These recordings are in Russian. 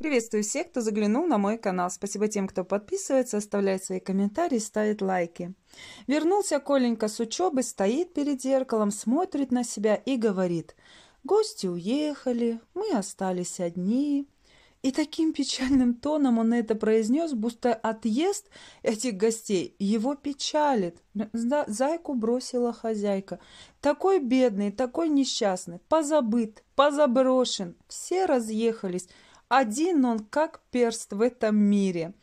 Приветствую всех, кто заглянул на мой канал. Спасибо тем, кто подписывается, оставляет свои комментарии, ставит лайки. Вернулся Коленька с учебы, стоит перед зеркалом, смотрит на себя и говорит. Гости уехали, мы остались одни. И таким печальным тоном он это произнес, будто отъезд этих гостей его печалит. Зайку бросила хозяйка. Такой бедный, такой несчастный, позабыт, позаброшен. Все разъехались. Один он как перст в этом мире.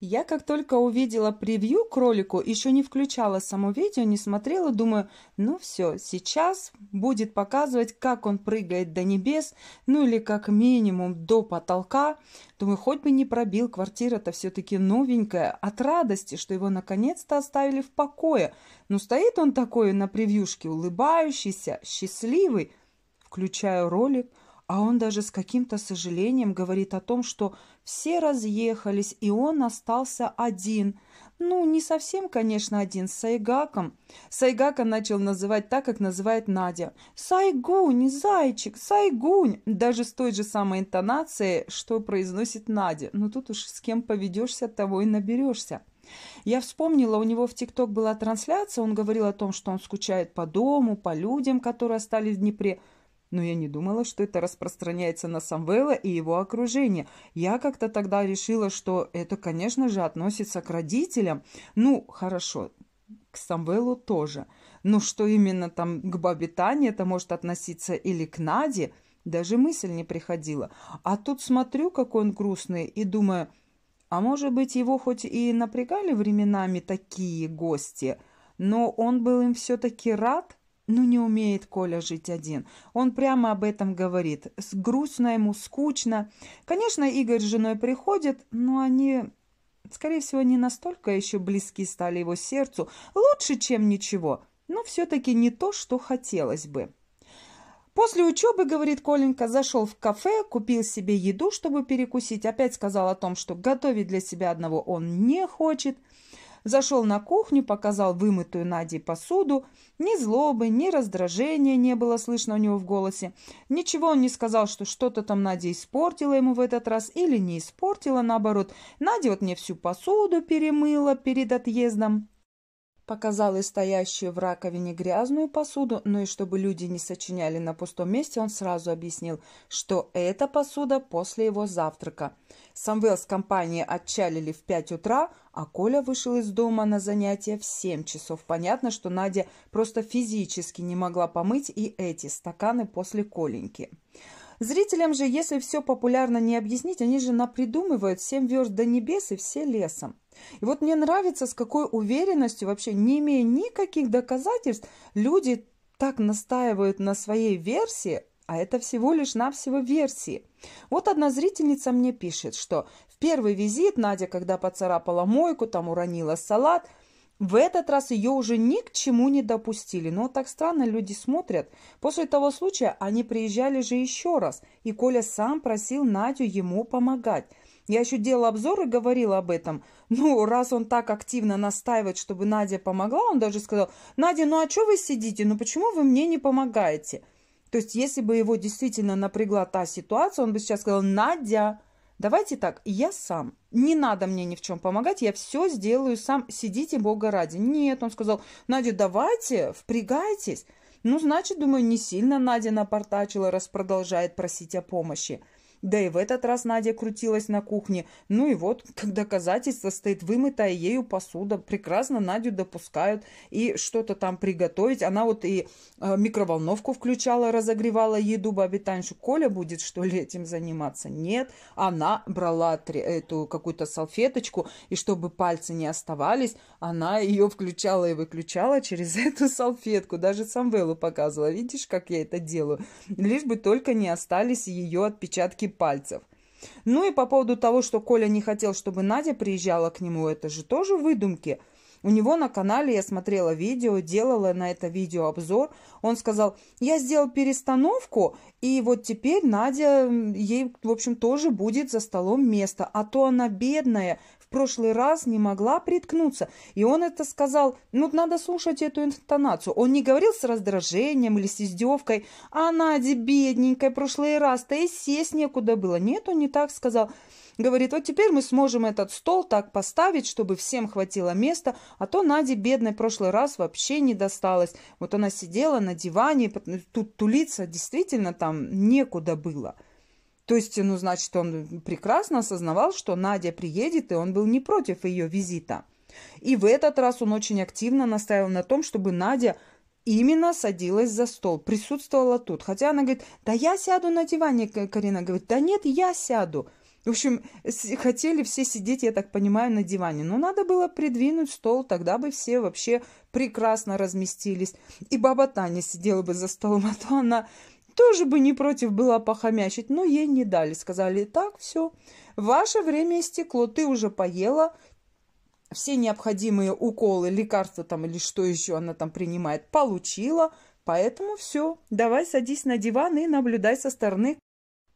Я как только увидела превью к ролику, еще не включала само видео, не смотрела, думаю, ну все, сейчас будет показывать, как он прыгает до небес, ну или как минимум до потолка. Думаю, хоть бы не пробил, квартира-то все-таки новенькая, от радости, что его наконец-то оставили в покое. но ну, стоит он такой на превьюшке, улыбающийся, счастливый. Включаю ролик – а он даже с каким-то сожалением говорит о том, что все разъехались, и он остался один. Ну, не совсем, конечно, один, с Сайгаком. Сайгака начал называть так, как называет Надя. «Сайгунь, зайчик, Сайгунь!» Даже с той же самой интонацией, что произносит Надя. Но «Ну, тут уж с кем поведешься, того и наберешься. Я вспомнила, у него в ТикТок была трансляция, он говорил о том, что он скучает по дому, по людям, которые остались в Днепре но я не думала, что это распространяется на Самвела и его окружение. Я как-то тогда решила, что это, конечно же, относится к родителям. Ну, хорошо, к Самвелу тоже. Но что именно там к бабе Тане это может относиться или к Наде, даже мысль не приходила. А тут смотрю, какой он грустный, и думаю, а может быть, его хоть и напрягали временами такие гости, но он был им все-таки рад – ну, не умеет Коля жить один. Он прямо об этом говорит. С грустно ему, скучно. Конечно, Игорь с женой приходит, но они, скорее всего, не настолько еще близки стали его сердцу. Лучше, чем ничего, но все-таки не то, что хотелось бы. После учебы, говорит Коленька, зашел в кафе, купил себе еду, чтобы перекусить. Опять сказал о том, что готовить для себя одного он не хочет – Зашел на кухню, показал вымытую Надей посуду. Ни злобы, ни раздражения не было слышно у него в голосе. Ничего он не сказал, что что-то там Надя испортила ему в этот раз или не испортила, наоборот. Надя вот мне всю посуду перемыла перед отъездом показал и стоящую в раковине грязную посуду, но ну и чтобы люди не сочиняли на пустом месте, он сразу объяснил, что эта посуда после его завтрака. Самвел с компанией отчалили в 5 утра, а Коля вышел из дома на занятия в 7 часов. Понятно, что Надя просто физически не могла помыть и эти стаканы после Коленьки. Зрителям же, если все популярно не объяснить, они же напридумывают семь верст до небес и все лесом. И вот мне нравится, с какой уверенностью, вообще не имея никаких доказательств, люди так настаивают на своей версии, а это всего лишь навсего версии. Вот одна зрительница мне пишет, что в первый визит Надя, когда поцарапала мойку, там уронила салат, в этот раз ее уже ни к чему не допустили. Но так странно люди смотрят. После того случая они приезжали же еще раз, и Коля сам просил Надю ему помогать. Я еще делала обзор и говорила об этом. Ну, раз он так активно настаивает, чтобы Надя помогла, он даже сказал, Надя, ну а что вы сидите? Ну почему вы мне не помогаете? То есть, если бы его действительно напрягла та ситуация, он бы сейчас сказал, Надя, давайте так, я сам. Не надо мне ни в чем помогать, я все сделаю сам, сидите Бога ради. Нет, он сказал, Надя, давайте, впрягайтесь. Ну, значит, думаю, не сильно Надя напортачила, раз продолжает просить о помощи. Да и в этот раз Надя крутилась на кухне. Ну и вот, как доказательство стоит вымытая ею посуда. Прекрасно Надю допускают и что-то там приготовить. Она вот и а, микроволновку включала, разогревала еду бабе Таньше. Коля будет, что ли, этим заниматься? Нет. Она брала эту какую-то салфеточку, и чтобы пальцы не оставались, она ее включала и выключала через эту салфетку. Даже Самвелу показывала. Видишь, как я это делаю? Лишь бы только не остались ее отпечатки пальцев. Ну и по поводу того, что Коля не хотел, чтобы Надя приезжала к нему, это же тоже выдумки. У него на канале я смотрела видео, делала на это видео обзор. Он сказал, я сделал перестановку, и вот теперь Надя, ей, в общем, тоже будет за столом место. А то она бедная, в прошлый раз не могла приткнуться. И он это сказал, ну, надо слушать эту интонацию. Он не говорил с раздражением или с издевкой, а Надя бедненькая, в прошлый раз-то и сесть некуда было. Нет, он не так сказал. Говорит, вот теперь мы сможем этот стол так поставить, чтобы всем хватило места, а то Наде бедной в прошлый раз вообще не досталось. Вот она сидела на диване, тут тулиться действительно там там некуда было. То есть, ну, значит, он прекрасно осознавал, что Надя приедет, и он был не против ее визита. И в этот раз он очень активно настаивал на том, чтобы Надя именно садилась за стол, присутствовала тут. Хотя она говорит, да я сяду на диване, Карина говорит, да нет, я сяду. В общем, хотели все сидеть, я так понимаю, на диване. Но надо было придвинуть стол, тогда бы все вообще прекрасно разместились. И баба Таня сидела бы за столом, а то она тоже бы не против была похомячить, но ей не дали. Сказали, так, все, ваше время истекло, ты уже поела, все необходимые уколы, лекарства там или что еще она там принимает, получила. Поэтому все, давай садись на диван и наблюдай со стороны,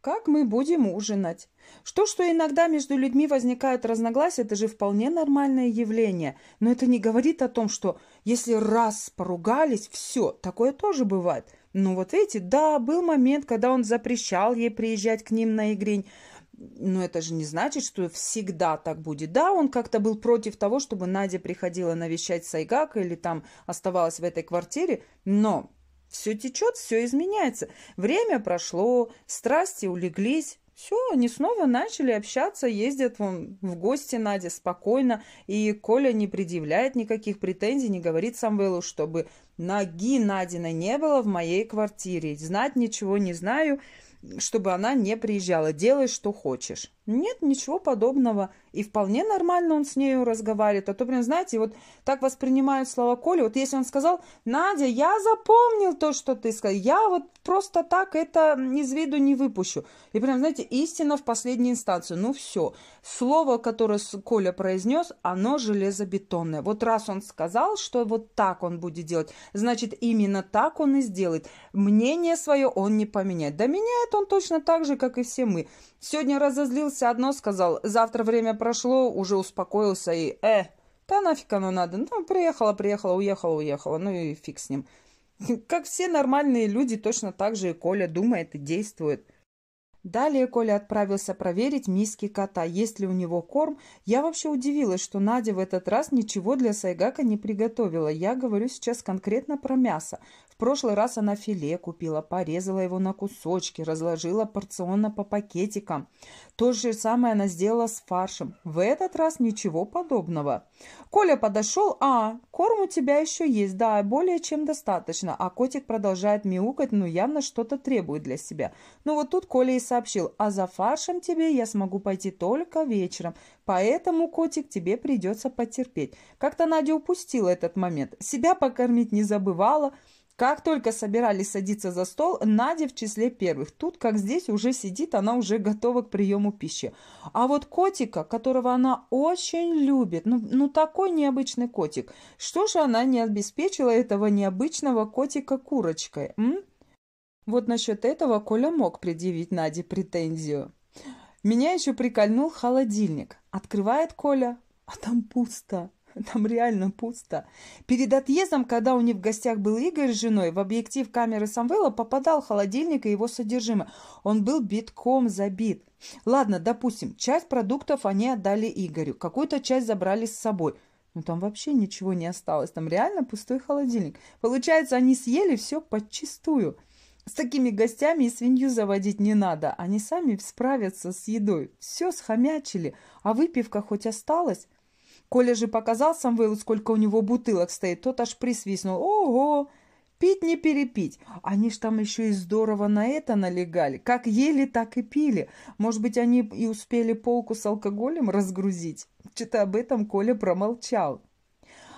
как мы будем ужинать. Что, что иногда между людьми возникают разногласия, это же вполне нормальное явление. Но это не говорит о том, что если раз поругались, все, такое тоже бывает – ну вот эти, да, был момент, когда он запрещал ей приезжать к ним на Игрень. Но это же не значит, что всегда так будет. Да, он как-то был против того, чтобы Надя приходила навещать Сайгака или там оставалась в этой квартире, но все течет, все изменяется. Время прошло, страсти улеглись, все, они снова начали общаться, ездят вон в гости Наде спокойно, и Коля не предъявляет никаких претензий, не говорит Самвелу, чтобы ноги Надины не было в моей квартире. Знать ничего не знаю, чтобы она не приезжала. Делай, что хочешь. Нет ничего подобного. И вполне нормально он с нею разговаривает. А то прям, знаете, вот так воспринимают слова Коли. Вот если он сказал, Надя, я запомнил то, что ты сказал. Я вот просто так это из виду не выпущу. И прям, знаете, истина в последней инстанции. Ну все. Слово, которое Коля произнес, оно железобетонное. Вот раз он сказал, что вот так он будет делать, значит, именно так он и сделает. Мнение свое он не поменяет. Да меняет он точно так же, как и все мы. Сегодня разозлился, одно сказал, завтра время прошло, уже успокоился и «э». Да нафиг оно надо. Ну, приехала, приехала, уехала, уехала. Ну и фиг с ним. Как все нормальные люди, точно так же и Коля думает и действует. Далее Коля отправился проверить миски кота, есть ли у него корм. Я вообще удивилась, что Надя в этот раз ничего для Сайгака не приготовила. Я говорю сейчас конкретно про мясо. В прошлый раз она филе купила, порезала его на кусочки, разложила порционно по пакетикам. То же самое она сделала с фаршем. В этот раз ничего подобного. Коля подошел. «А, корм у тебя еще есть, да, более чем достаточно». А котик продолжает мяукать, но ну, явно что-то требует для себя. Ну вот тут Коля и сообщил. «А за фаршем тебе я смогу пойти только вечером, поэтому, котик, тебе придется потерпеть». Как-то Надя упустила этот момент. Себя покормить не забывала – как только собирались садиться за стол, Надя в числе первых. Тут, как здесь, уже сидит, она уже готова к приему пищи. А вот котика, которого она очень любит, ну, ну такой необычный котик, что же она не обеспечила этого необычного котика курочкой? М? Вот насчет этого Коля мог предъявить Наде претензию. Меня еще прикольнул холодильник. Открывает Коля, а там пусто. Там реально пусто. Перед отъездом, когда у них в гостях был Игорь с женой, в объектив камеры Самвела попадал холодильник и его содержимое. Он был битком забит. Ладно, допустим, часть продуктов они отдали Игорю, какую-то часть забрали с собой. Но там вообще ничего не осталось, там реально пустой холодильник. Получается, они съели все подчистую. С такими гостями и свинью заводить не надо, они сами справятся с едой. Все схомячили, а выпивка хоть осталась? Коля же показал Самвелу, сколько у него бутылок стоит. Тот аж присвистнул. Ого! Пить не перепить. Они ж там еще и здорово на это налегали. Как ели, так и пили. Может быть, они и успели полку с алкоголем разгрузить? Что-то об этом Коля промолчал.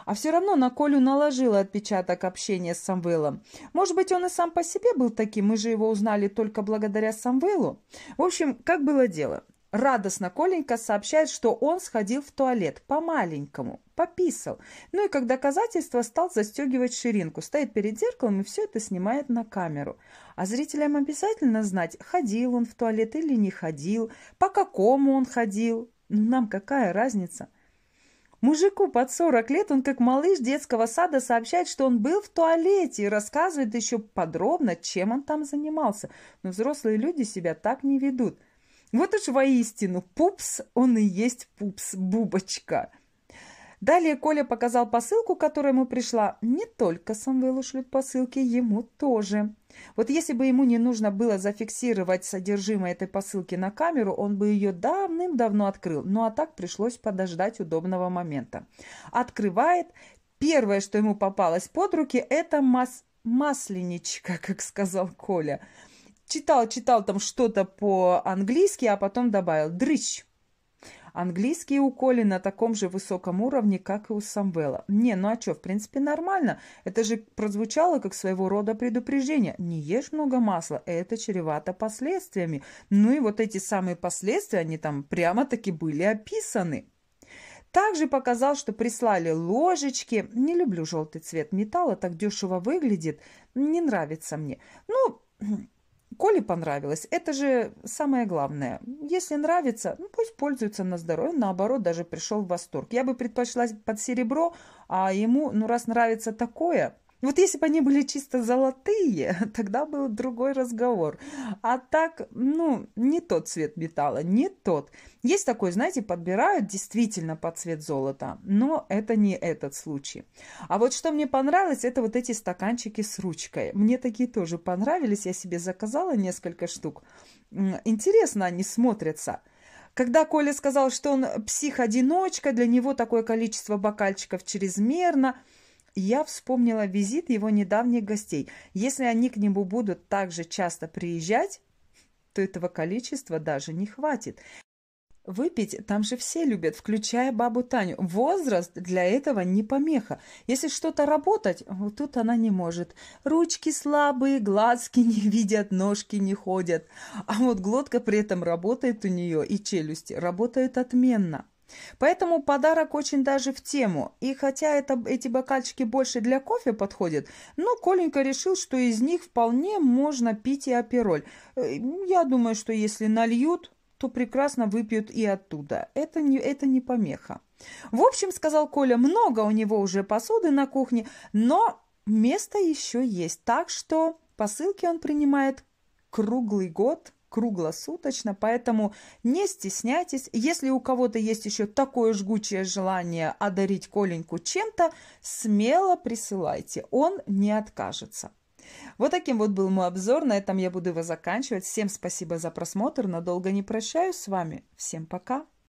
А все равно на Колю наложила отпечаток общения с Самвелом. Может быть, он и сам по себе был таким, мы же его узнали только благодаря Самвелу. В общем, как было дело? радостно Коленька сообщает, что он сходил в туалет по-маленькому, пописал. Ну и как доказательство стал застегивать ширинку, стоит перед зеркалом и все это снимает на камеру. А зрителям обязательно знать, ходил он в туалет или не ходил, по какому он ходил. Ну нам какая разница? Мужику под 40 лет он как малыш детского сада сообщает, что он был в туалете и рассказывает еще подробно, чем он там занимался. Но взрослые люди себя так не ведут – вот уж воистину, пупс, он и есть пупс, бубочка. Далее Коля показал посылку, которая ему пришла. Не только Самвелу шлют посылки, ему тоже. Вот если бы ему не нужно было зафиксировать содержимое этой посылки на камеру, он бы ее давным-давно открыл. Ну а так пришлось подождать удобного момента. Открывает. Первое, что ему попалось под руки, это мас... масленичка, как сказал Коля читал, читал там что-то по-английски, а потом добавил «дрыщ». Английский у Коли на таком же высоком уровне, как и у Самвела. Не, ну а что, в принципе, нормально. Это же прозвучало как своего рода предупреждение. Не ешь много масла, это чревато последствиями. Ну и вот эти самые последствия, они там прямо-таки были описаны. Также показал, что прислали ложечки. Не люблю желтый цвет металла, так дешево выглядит. Не нравится мне. Ну, Коле понравилось, это же самое главное. Если нравится, ну пусть пользуется на здоровье. наоборот, даже пришел в восторг. Я бы предпочла под серебро, а ему, ну раз нравится такое, вот если бы они были чисто золотые, тогда был другой разговор. А так, ну, не тот цвет металла, не тот. Есть такой, знаете, подбирают действительно под цвет золота, но это не этот случай. А вот что мне понравилось, это вот эти стаканчики с ручкой. Мне такие тоже понравились, я себе заказала несколько штук. Интересно они смотрятся. Когда Коля сказал, что он псих-одиночка, для него такое количество бокальчиков чрезмерно – я вспомнила визит его недавних гостей. Если они к нему будут так же часто приезжать, то этого количества даже не хватит. Выпить там же все любят, включая бабу Таню. Возраст для этого не помеха. Если что-то работать, вот тут она не может. Ручки слабые, глазки не видят, ножки не ходят. А вот глотка при этом работает у нее, и челюсти работают отменно. Поэтому подарок очень даже в тему. И хотя это, эти бокальчики больше для кофе подходят, но Коленька решил, что из них вполне можно пить и апероль. Э, я думаю, что если нальют, то прекрасно выпьют и оттуда. Это не, это не помеха. В общем, сказал Коля, много у него уже посуды на кухне, но место еще есть. Так что посылки он принимает круглый год – круглосуточно, поэтому не стесняйтесь. Если у кого-то есть еще такое жгучее желание одарить Коленьку чем-то, смело присылайте, он не откажется. Вот таким вот был мой обзор, на этом я буду его заканчивать. Всем спасибо за просмотр, надолго не прощаюсь с вами. Всем пока!